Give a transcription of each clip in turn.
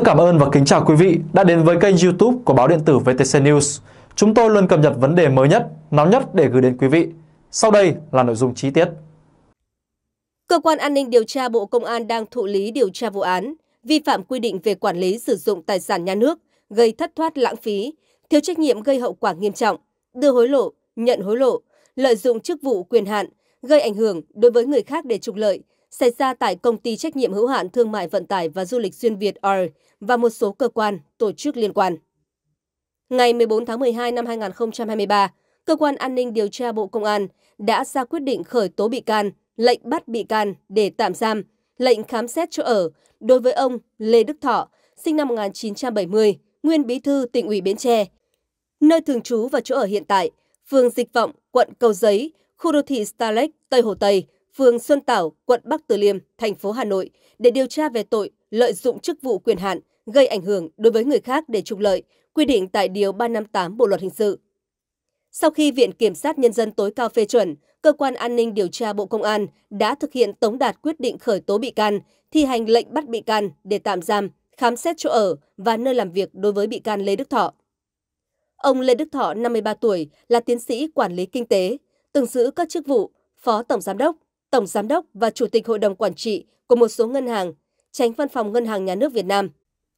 rất cảm ơn và kính chào quý vị đã đến với kênh youtube của báo điện tử VTC News. Chúng tôi luôn cập nhật vấn đề mới nhất, nóng nhất để gửi đến quý vị. Sau đây là nội dung chi tiết. Cơ quan An ninh điều tra Bộ Công an đang thụ lý điều tra vụ án vi phạm quy định về quản lý sử dụng tài sản nhà nước, gây thất thoát lãng phí, thiếu trách nhiệm gây hậu quả nghiêm trọng, đưa hối lộ, nhận hối lộ, lợi dụng chức vụ quyền hạn, gây ảnh hưởng đối với người khác để trục lợi, xảy ra tại công ty trách nhiệm hữu hạn thương mại vận tải và du lịch xuyên Việt R và một số cơ quan, tổ chức liên quan. Ngày 14 tháng 12 năm 2023, Cơ quan An ninh Điều tra Bộ Công an đã ra quyết định khởi tố bị can, lệnh bắt bị can để tạm giam, lệnh khám xét chỗ ở đối với ông Lê Đức Thọ, sinh năm 1970, nguyên bí thư tỉnh ủy Bến Tre, nơi thường trú và chỗ ở hiện tại, phường Dịch Vọng, quận Cầu Giấy, khu đô thị Starlake, Tây Hồ Tây, phường Xuân Tảo, quận Bắc Từ Liêm, thành phố Hà Nội để điều tra về tội lợi dụng chức vụ quyền hạn gây ảnh hưởng đối với người khác để trục lợi, quy định tại Điều 358 Bộ Luật Hình sự. Sau khi Viện Kiểm sát Nhân dân tối cao phê chuẩn, Cơ quan An ninh Điều tra Bộ Công an đã thực hiện tống đạt quyết định khởi tố bị can, thi hành lệnh bắt bị can để tạm giam, khám xét chỗ ở và nơi làm việc đối với bị can Lê Đức Thọ. Ông Lê Đức Thọ, 53 tuổi, là tiến sĩ quản lý kinh tế, từng giữ các chức vụ Phó Tổng Giám đốc, Tổng Giám đốc và Chủ tịch Hội đồng Quản trị của một số ngân hàng, tránh văn phòng Ngân hàng Nhà nước Việt Nam.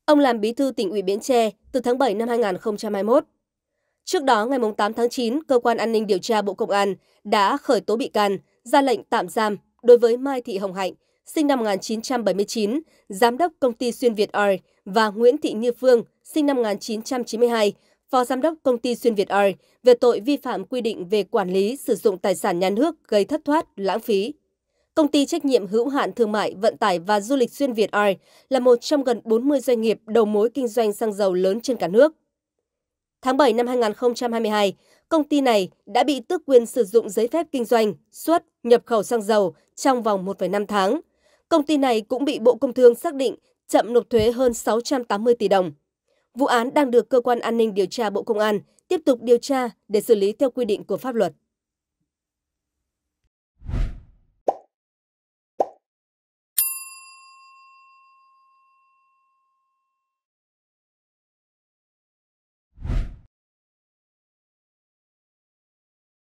Ông làm bí thư tỉnh ủy Bến Tre từ tháng 7 năm 2021. Trước đó, ngày 8 tháng 9, Cơ quan An ninh Điều tra Bộ Công an đã khởi tố bị can, ra lệnh tạm giam đối với Mai Thị Hồng Hạnh, sinh năm 1979, Giám đốc Công ty Xuyên Việt Oil và Nguyễn Thị Như Phương, sinh năm 1992, Phó Giám đốc Công ty Xuyên Việt Oil về tội vi phạm quy định về quản lý sử dụng tài sản nhà nước gây thất thoát, lãng phí. Công ty trách nhiệm hữu hạn thương mại, vận tải và du lịch xuyên Việt Oil là một trong gần 40 doanh nghiệp đầu mối kinh doanh xăng dầu lớn trên cả nước. Tháng 7 năm 2022, công ty này đã bị tước quyền sử dụng giấy phép kinh doanh, xuất, nhập khẩu xăng dầu trong vòng 1,5 tháng. Công ty này cũng bị Bộ Công Thương xác định chậm nộp thuế hơn 680 tỷ đồng. Vụ án đang được cơ quan an ninh điều tra Bộ Công an tiếp tục điều tra để xử lý theo quy định của pháp luật.